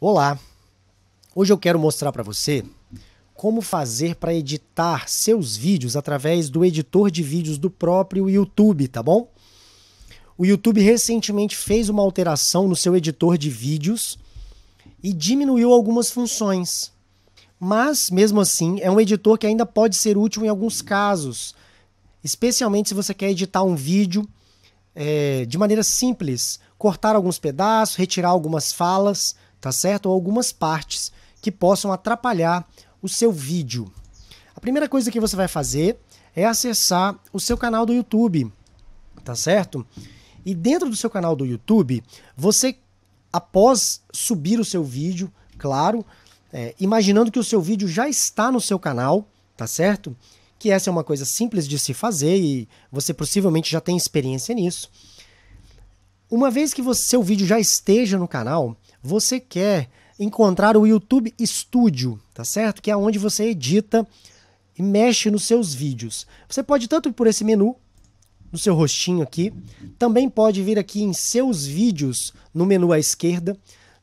Olá! Hoje eu quero mostrar para você como fazer para editar seus vídeos através do editor de vídeos do próprio YouTube, tá bom? O YouTube recentemente fez uma alteração no seu editor de vídeos e diminuiu algumas funções. Mas, mesmo assim, é um editor que ainda pode ser útil em alguns casos, especialmente se você quer editar um vídeo é, de maneira simples, cortar alguns pedaços, retirar algumas falas tá certo? Ou algumas partes que possam atrapalhar o seu vídeo. A primeira coisa que você vai fazer é acessar o seu canal do YouTube, tá certo? E dentro do seu canal do YouTube, você, após subir o seu vídeo, claro, é, imaginando que o seu vídeo já está no seu canal, tá certo? Que essa é uma coisa simples de se fazer e você possivelmente já tem experiência nisso. Uma vez que o seu vídeo já esteja no canal, você quer encontrar o YouTube Studio, tá certo? Que é onde você edita e mexe nos seus vídeos. Você pode tanto por esse menu no seu rostinho aqui, também pode vir aqui em seus vídeos no menu à esquerda.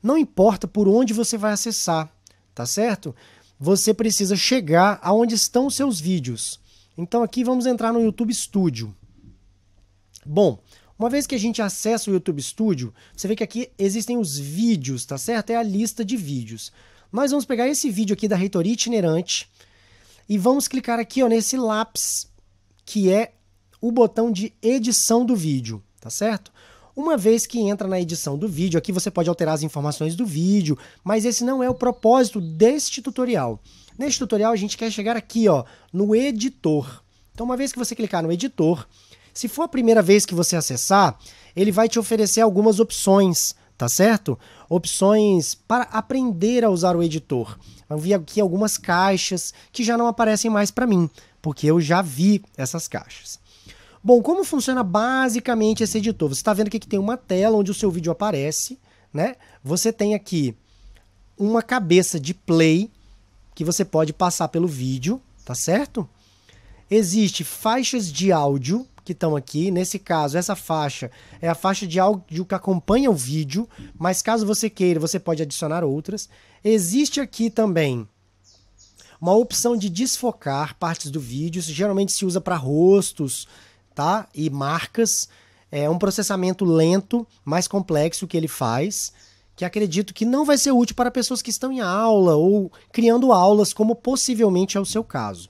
Não importa por onde você vai acessar, tá certo? Você precisa chegar aonde estão os seus vídeos. Então aqui vamos entrar no YouTube Studio. Bom, uma vez que a gente acessa o YouTube Studio, você vê que aqui existem os vídeos, tá certo? É a lista de vídeos. Nós vamos pegar esse vídeo aqui da reitoria itinerante e vamos clicar aqui ó, nesse lápis, que é o botão de edição do vídeo, tá certo? Uma vez que entra na edição do vídeo, aqui você pode alterar as informações do vídeo, mas esse não é o propósito deste tutorial. Neste tutorial a gente quer chegar aqui ó, no editor. Então uma vez que você clicar no editor, se for a primeira vez que você acessar, ele vai te oferecer algumas opções, tá certo? Opções para aprender a usar o editor. Eu vi aqui algumas caixas que já não aparecem mais para mim, porque eu já vi essas caixas. Bom, como funciona basicamente esse editor? Você está vendo que aqui tem uma tela onde o seu vídeo aparece, né? Você tem aqui uma cabeça de play que você pode passar pelo vídeo, tá certo? Existe faixas de áudio que estão aqui. Nesse caso, essa faixa é a faixa de áudio que acompanha o vídeo, mas caso você queira, você pode adicionar outras. Existe aqui também uma opção de desfocar partes do vídeo, isso geralmente se usa para rostos, tá? E marcas. É um processamento lento, mais complexo que ele faz, que acredito que não vai ser útil para pessoas que estão em aula ou criando aulas, como possivelmente é o seu caso.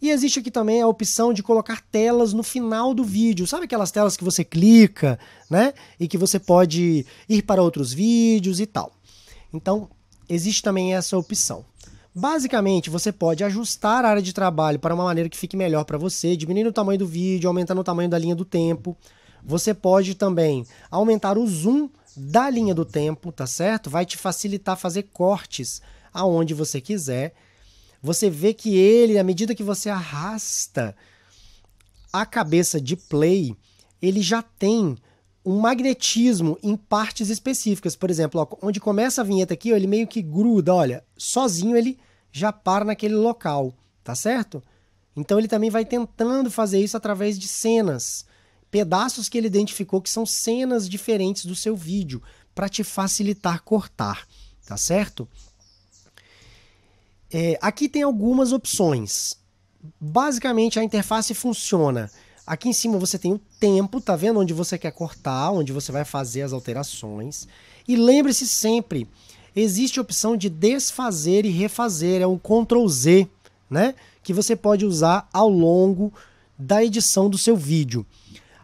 E existe aqui também a opção de colocar telas no final do vídeo. Sabe aquelas telas que você clica, né? E que você pode ir para outros vídeos e tal. Então, existe também essa opção. Basicamente, você pode ajustar a área de trabalho para uma maneira que fique melhor para você, diminuindo o tamanho do vídeo, aumentando o tamanho da linha do tempo. Você pode também aumentar o zoom da linha do tempo, tá certo? Vai te facilitar fazer cortes aonde você quiser. Você vê que ele, à medida que você arrasta a cabeça de play, ele já tem um magnetismo em partes específicas. Por exemplo, ó, onde começa a vinheta aqui, ó, ele meio que gruda, olha, sozinho ele já para naquele local, tá certo? Então ele também vai tentando fazer isso através de cenas, pedaços que ele identificou que são cenas diferentes do seu vídeo, para te facilitar cortar, tá certo? É, aqui tem algumas opções. Basicamente, a interface funciona. Aqui em cima você tem o tempo, tá vendo? Onde você quer cortar, onde você vai fazer as alterações. E lembre-se sempre, existe a opção de desfazer e refazer. É um Ctrl Z, né? Que você pode usar ao longo da edição do seu vídeo.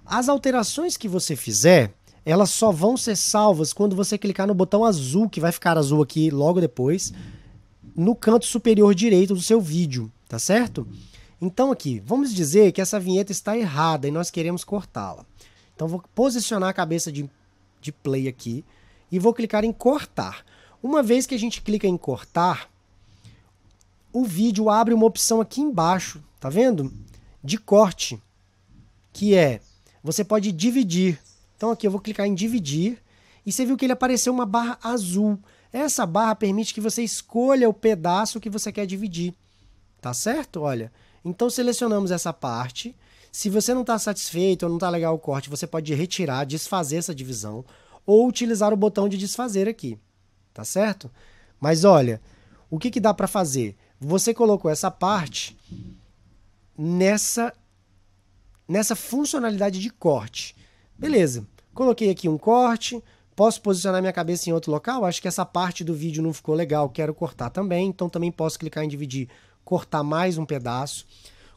As alterações que você fizer, elas só vão ser salvas quando você clicar no botão azul, que vai ficar azul aqui logo depois no canto superior direito do seu vídeo, tá certo? Então aqui, vamos dizer que essa vinheta está errada e nós queremos cortá-la. Então vou posicionar a cabeça de, de play aqui e vou clicar em cortar. Uma vez que a gente clica em cortar, o vídeo abre uma opção aqui embaixo, tá vendo? De corte, que é, você pode dividir. Então aqui eu vou clicar em dividir e você viu que ele apareceu uma barra azul. Essa barra permite que você escolha o pedaço que você quer dividir, tá certo? Olha, então selecionamos essa parte. Se você não está satisfeito ou não está legal o corte, você pode retirar, desfazer essa divisão ou utilizar o botão de desfazer aqui, tá certo? Mas olha, o que, que dá para fazer? Você colocou essa parte nessa, nessa funcionalidade de corte. Beleza, coloquei aqui um corte, Posso posicionar minha cabeça em outro local? Acho que essa parte do vídeo não ficou legal, quero cortar também, então também posso clicar em dividir, cortar mais um pedaço.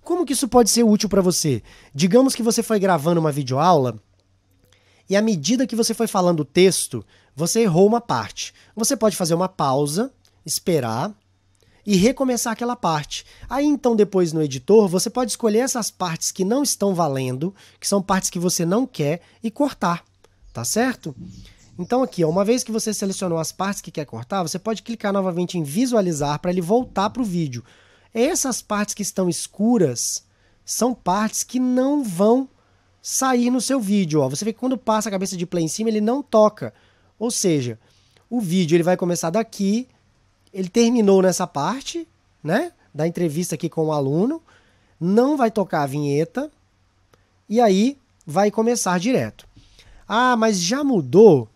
Como que isso pode ser útil para você? Digamos que você foi gravando uma videoaula e à medida que você foi falando o texto, você errou uma parte. Você pode fazer uma pausa, esperar e recomeçar aquela parte. Aí então depois no editor você pode escolher essas partes que não estão valendo, que são partes que você não quer e cortar, tá certo? Então aqui, uma vez que você selecionou as partes que quer cortar, você pode clicar novamente em visualizar para ele voltar para o vídeo. Essas partes que estão escuras são partes que não vão sair no seu vídeo. Ó. Você vê que quando passa a cabeça de play em cima, ele não toca. Ou seja, o vídeo ele vai começar daqui, ele terminou nessa parte, né? Da entrevista aqui com o aluno, não vai tocar a vinheta, e aí vai começar direto. Ah, mas já mudou?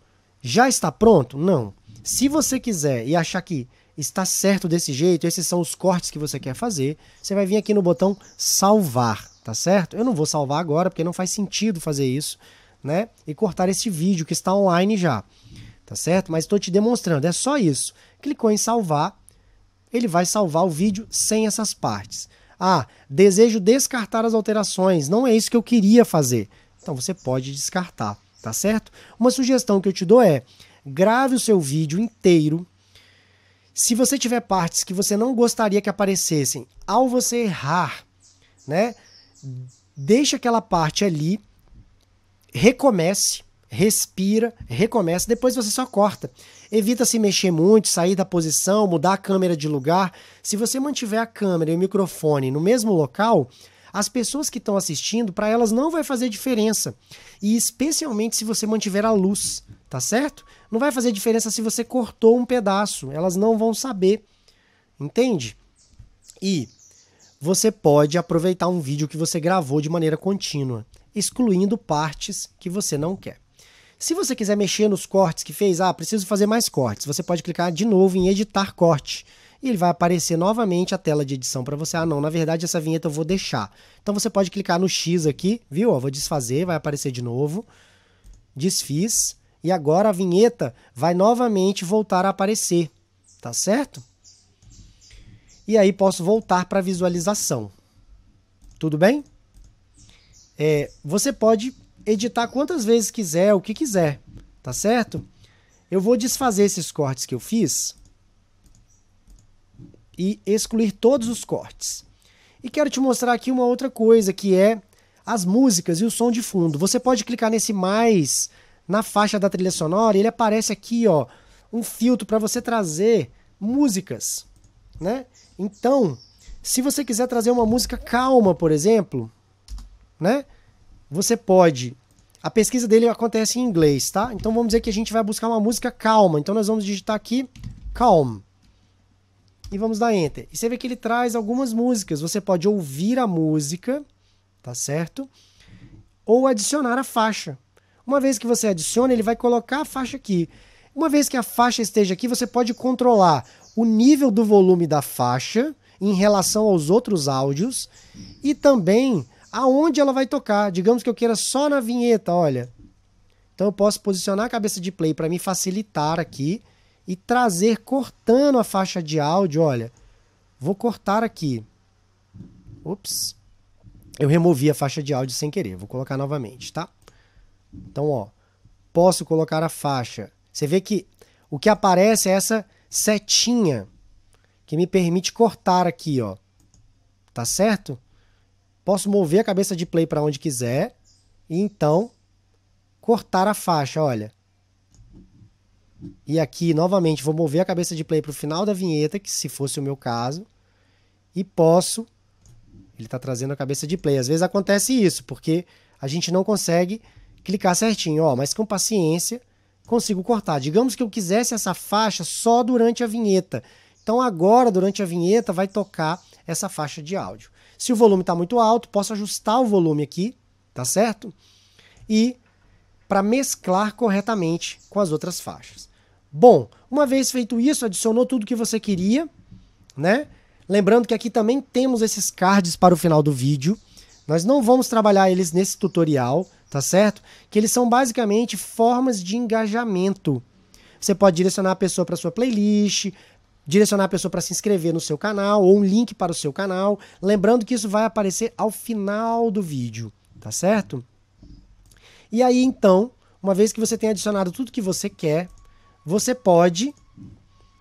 Já está pronto? Não. Se você quiser e achar que está certo desse jeito, esses são os cortes que você quer fazer, você vai vir aqui no botão salvar, tá certo? Eu não vou salvar agora porque não faz sentido fazer isso, né? E cortar esse vídeo que está online já, tá certo? Mas estou te demonstrando, é só isso. Clicou em salvar, ele vai salvar o vídeo sem essas partes. Ah, desejo descartar as alterações, não é isso que eu queria fazer. Então você pode descartar tá certo? Uma sugestão que eu te dou é: grave o seu vídeo inteiro. Se você tiver partes que você não gostaria que aparecessem, ao você errar, né? Deixa aquela parte ali, recomece, respira, recomeça, depois você só corta. Evita se mexer muito, sair da posição, mudar a câmera de lugar. Se você mantiver a câmera e o microfone no mesmo local, as pessoas que estão assistindo, para elas não vai fazer diferença. E especialmente se você mantiver a luz, tá certo? Não vai fazer diferença se você cortou um pedaço, elas não vão saber. Entende? E você pode aproveitar um vídeo que você gravou de maneira contínua, excluindo partes que você não quer. Se você quiser mexer nos cortes que fez, ah, preciso fazer mais cortes, você pode clicar de novo em editar corte e ele vai aparecer novamente a tela de edição para você. Ah, não, na verdade essa vinheta eu vou deixar. Então você pode clicar no X aqui, viu? vou desfazer, vai aparecer de novo. Desfiz. E agora a vinheta vai novamente voltar a aparecer, tá certo? E aí posso voltar para a visualização. Tudo bem? É, você pode editar quantas vezes quiser, o que quiser, tá certo? Eu vou desfazer esses cortes que eu fiz e excluir todos os cortes. E quero te mostrar aqui uma outra coisa que é as músicas e o som de fundo. Você pode clicar nesse mais na faixa da trilha sonora, e ele aparece aqui, ó, um filtro para você trazer músicas, né? Então, se você quiser trazer uma música calma, por exemplo, né? Você pode. A pesquisa dele acontece em inglês, tá? Então vamos dizer que a gente vai buscar uma música calma. Então nós vamos digitar aqui calm e vamos dar enter. E você vê que ele traz algumas músicas. Você pode ouvir a música, tá certo? Ou adicionar a faixa. Uma vez que você adiciona, ele vai colocar a faixa aqui. Uma vez que a faixa esteja aqui, você pode controlar o nível do volume da faixa em relação aos outros áudios e também aonde ela vai tocar. Digamos que eu queira só na vinheta, olha. Então eu posso posicionar a cabeça de play para me facilitar aqui e trazer cortando a faixa de áudio. Olha, vou cortar aqui. Ops. Eu removi a faixa de áudio sem querer. Vou colocar novamente, tá? Então, ó, posso colocar a faixa. Você vê que o que aparece é essa setinha que me permite cortar aqui, ó. Tá certo? Posso mover a cabeça de play para onde quiser e então cortar a faixa, olha. E aqui, novamente, vou mover a cabeça de play para o final da vinheta, que se fosse o meu caso. E posso. Ele está trazendo a cabeça de play. Às vezes acontece isso, porque a gente não consegue clicar certinho. Ó, mas com paciência, consigo cortar. Digamos que eu quisesse essa faixa só durante a vinheta. Então agora, durante a vinheta, vai tocar essa faixa de áudio. Se o volume está muito alto, posso ajustar o volume aqui, tá certo? E para mesclar corretamente com as outras faixas. Bom, uma vez feito isso, adicionou tudo que você queria, né? Lembrando que aqui também temos esses cards para o final do vídeo. Nós não vamos trabalhar eles nesse tutorial, tá certo? Que eles são basicamente formas de engajamento. Você pode direcionar a pessoa para sua playlist, direcionar a pessoa para se inscrever no seu canal ou um link para o seu canal. Lembrando que isso vai aparecer ao final do vídeo, tá certo? E aí então, uma vez que você tem adicionado tudo que você quer, você pode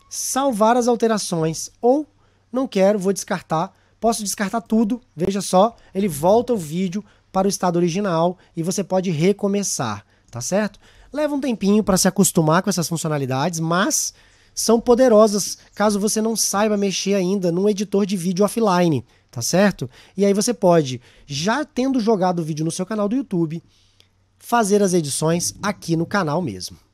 salvar as alterações ou não quero, vou descartar, posso descartar tudo, veja só, ele volta o vídeo para o estado original e você pode recomeçar, tá certo? Leva um tempinho para se acostumar com essas funcionalidades, mas são poderosas caso você não saiba mexer ainda num editor de vídeo offline, tá certo? E aí você pode, já tendo jogado o vídeo no seu canal do YouTube, fazer as edições aqui no canal mesmo.